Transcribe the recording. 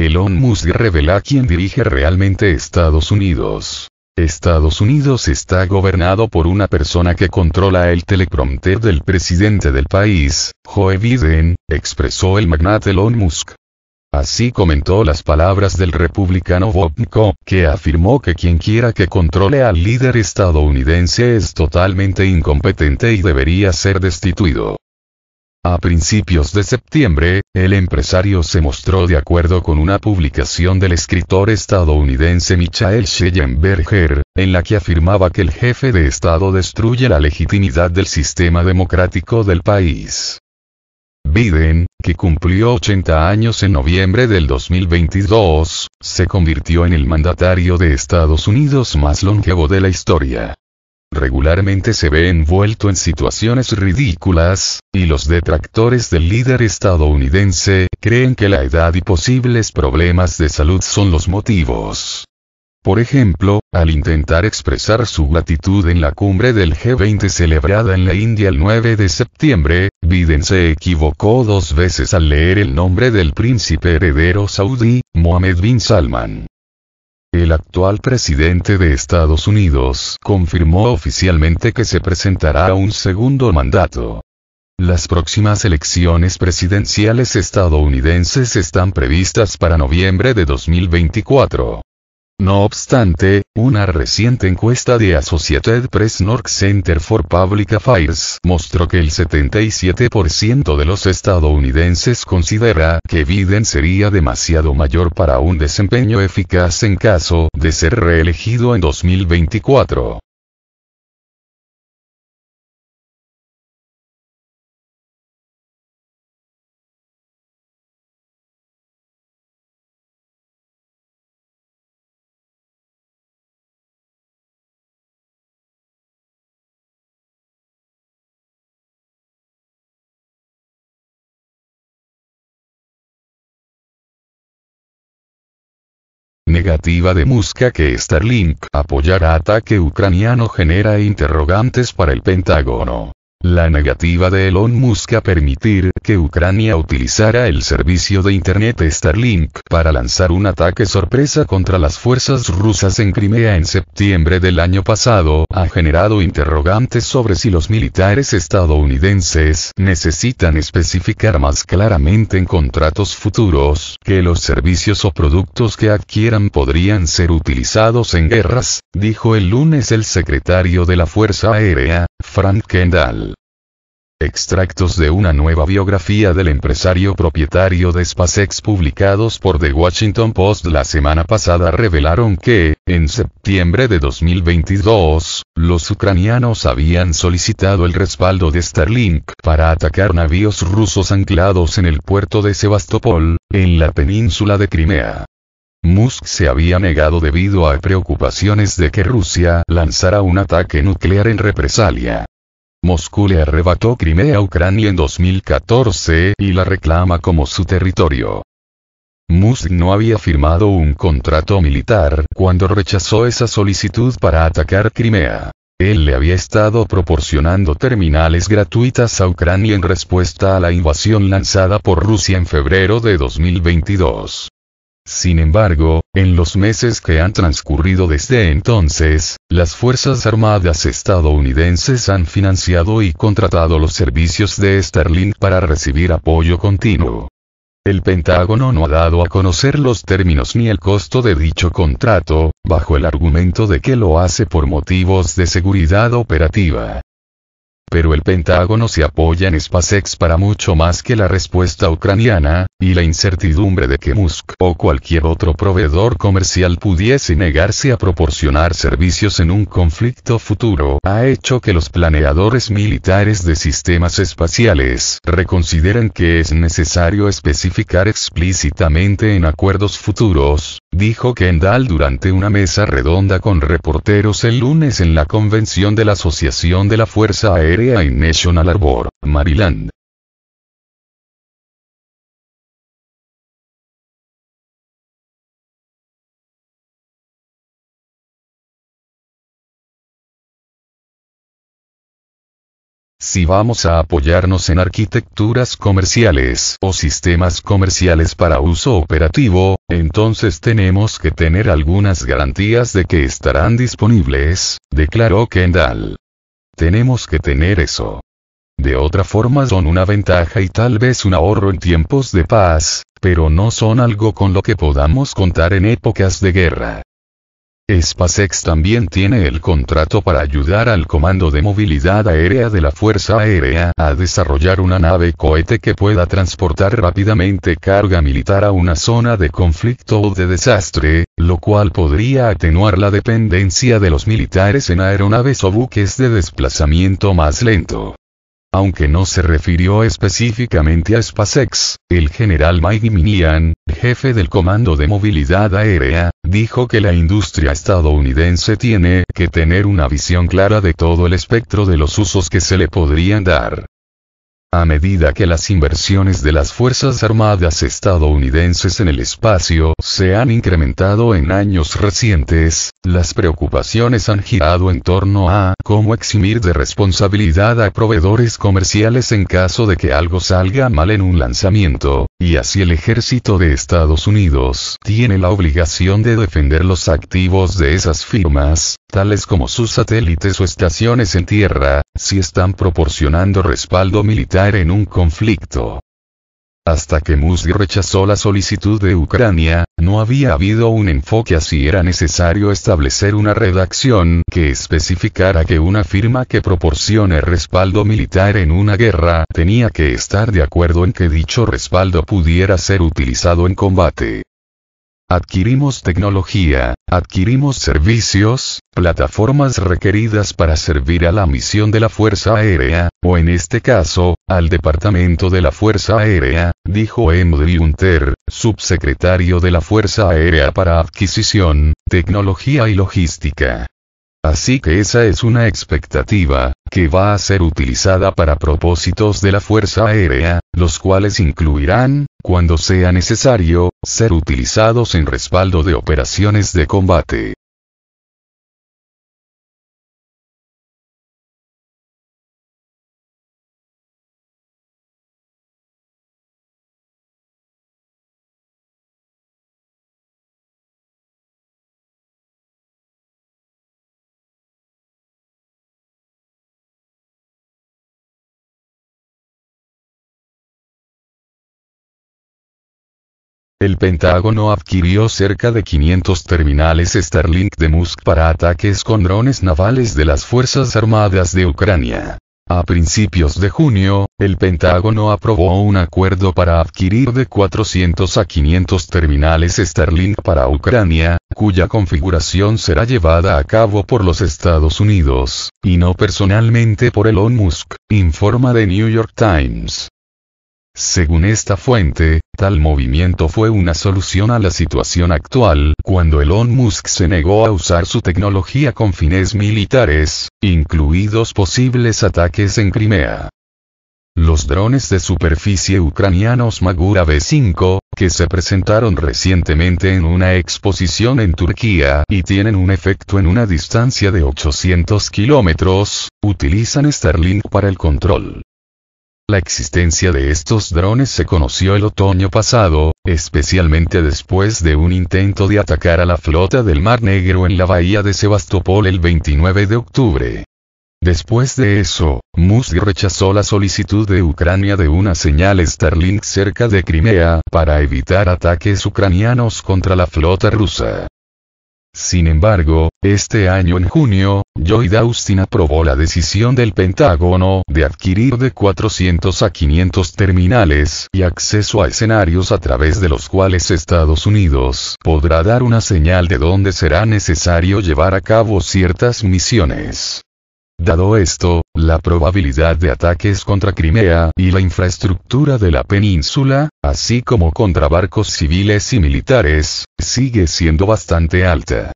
Elon Musk revela quién dirige realmente Estados Unidos. Estados Unidos está gobernado por una persona que controla el teleprompter del presidente del país, Joe Biden, expresó el magnate Elon Musk. Así comentó las palabras del republicano Bobko, que afirmó que quien quiera que controle al líder estadounidense es totalmente incompetente y debería ser destituido. A principios de septiembre, el empresario se mostró de acuerdo con una publicación del escritor estadounidense Michael Schellenberger, en la que afirmaba que el jefe de Estado destruye la legitimidad del sistema democrático del país. Biden, que cumplió 80 años en noviembre del 2022, se convirtió en el mandatario de Estados Unidos más longevo de la historia regularmente se ve envuelto en situaciones ridículas, y los detractores del líder estadounidense creen que la edad y posibles problemas de salud son los motivos. Por ejemplo, al intentar expresar su gratitud en la cumbre del G20 celebrada en la India el 9 de septiembre, Biden se equivocó dos veces al leer el nombre del príncipe heredero saudí, Mohammed bin Salman. El actual presidente de Estados Unidos confirmó oficialmente que se presentará a un segundo mandato. Las próximas elecciones presidenciales estadounidenses están previstas para noviembre de 2024. No obstante, una reciente encuesta de Associated Press North Center for Public Affairs mostró que el 77% de los estadounidenses considera que Biden sería demasiado mayor para un desempeño eficaz en caso de ser reelegido en 2024. negativa de Muska que Starlink apoyará ataque ucraniano genera interrogantes para el Pentágono. La negativa de Elon Musk a permitir que Ucrania utilizara el servicio de Internet Starlink para lanzar un ataque sorpresa contra las fuerzas rusas en Crimea en septiembre del año pasado ha generado interrogantes sobre si los militares estadounidenses necesitan especificar más claramente en contratos futuros que los servicios o productos que adquieran podrían ser utilizados en guerras, dijo el lunes el secretario de la Fuerza Aérea, Frank Kendall. Extractos de una nueva biografía del empresario propietario de SpaceX publicados por The Washington Post la semana pasada revelaron que, en septiembre de 2022, los ucranianos habían solicitado el respaldo de Starlink para atacar navíos rusos anclados en el puerto de Sebastopol, en la península de Crimea. Musk se había negado debido a preocupaciones de que Rusia lanzara un ataque nuclear en represalia. Moscú le arrebató Crimea a Ucrania en 2014 y la reclama como su territorio. Musk no había firmado un contrato militar cuando rechazó esa solicitud para atacar Crimea. Él le había estado proporcionando terminales gratuitas a Ucrania en respuesta a la invasión lanzada por Rusia en febrero de 2022. Sin embargo, en los meses que han transcurrido desde entonces, las Fuerzas Armadas estadounidenses han financiado y contratado los servicios de Sterling para recibir apoyo continuo. El Pentágono no ha dado a conocer los términos ni el costo de dicho contrato, bajo el argumento de que lo hace por motivos de seguridad operativa pero el Pentágono se apoya en SpaceX para mucho más que la respuesta ucraniana, y la incertidumbre de que Musk o cualquier otro proveedor comercial pudiese negarse a proporcionar servicios en un conflicto futuro ha hecho que los planeadores militares de sistemas espaciales reconsideren que es necesario especificar explícitamente en acuerdos futuros, dijo Kendall durante una mesa redonda con reporteros el lunes en la convención de la Asociación de la Fuerza Aérea en National Arbor, Maryland. si vamos a apoyarnos en arquitecturas comerciales o sistemas comerciales para uso operativo, entonces tenemos que tener algunas garantías de que estarán disponibles, declaró Kendall. Tenemos que tener eso. De otra forma son una ventaja y tal vez un ahorro en tiempos de paz, pero no son algo con lo que podamos contar en épocas de guerra. SpaceX también tiene el contrato para ayudar al Comando de Movilidad Aérea de la Fuerza Aérea a desarrollar una nave cohete que pueda transportar rápidamente carga militar a una zona de conflicto o de desastre, lo cual podría atenuar la dependencia de los militares en aeronaves o buques de desplazamiento más lento. Aunque no se refirió específicamente a SpaceX, el general Mike Minian, jefe del Comando de Movilidad Aérea, dijo que la industria estadounidense tiene que tener una visión clara de todo el espectro de los usos que se le podrían dar. A medida que las inversiones de las Fuerzas Armadas estadounidenses en el espacio se han incrementado en años recientes, las preocupaciones han girado en torno a cómo eximir de responsabilidad a proveedores comerciales en caso de que algo salga mal en un lanzamiento, y así el ejército de Estados Unidos tiene la obligación de defender los activos de esas firmas, tales como sus satélites o estaciones en tierra, si están proporcionando respaldo militar en un conflicto. Hasta que Musk rechazó la solicitud de Ucrania, no había habido un enfoque así era necesario establecer una redacción que especificara que una firma que proporcione respaldo militar en una guerra tenía que estar de acuerdo en que dicho respaldo pudiera ser utilizado en combate. Adquirimos tecnología, adquirimos servicios, plataformas requeridas para servir a la misión de la Fuerza Aérea, o en este caso, al Departamento de la Fuerza Aérea, dijo Emdri Unter, subsecretario de la Fuerza Aérea para Adquisición, Tecnología y Logística. Así que esa es una expectativa, que va a ser utilizada para propósitos de la Fuerza Aérea, los cuales incluirán, cuando sea necesario, ser utilizados en respaldo de operaciones de combate. El Pentágono adquirió cerca de 500 terminales Starlink de Musk para ataques con drones navales de las Fuerzas Armadas de Ucrania. A principios de junio, el Pentágono aprobó un acuerdo para adquirir de 400 a 500 terminales Starlink para Ucrania, cuya configuración será llevada a cabo por los Estados Unidos, y no personalmente por Elon Musk, informa The New York Times. Según esta fuente, tal movimiento fue una solución a la situación actual, cuando Elon Musk se negó a usar su tecnología con fines militares, incluidos posibles ataques en Crimea. Los drones de superficie ucranianos Magura B5, que se presentaron recientemente en una exposición en Turquía y tienen un efecto en una distancia de 800 kilómetros, utilizan Starlink para el control. La existencia de estos drones se conoció el otoño pasado, especialmente después de un intento de atacar a la flota del Mar Negro en la bahía de Sebastopol el 29 de octubre. Después de eso, Musk rechazó la solicitud de Ucrania de una señal Starlink cerca de Crimea para evitar ataques ucranianos contra la flota rusa. Sin embargo, este año en junio, Joy Austin aprobó la decisión del Pentágono de adquirir de 400 a 500 terminales y acceso a escenarios a través de los cuales Estados Unidos podrá dar una señal de dónde será necesario llevar a cabo ciertas misiones. Dado esto, la probabilidad de ataques contra Crimea y la infraestructura de la península, así como contra barcos civiles y militares, sigue siendo bastante alta.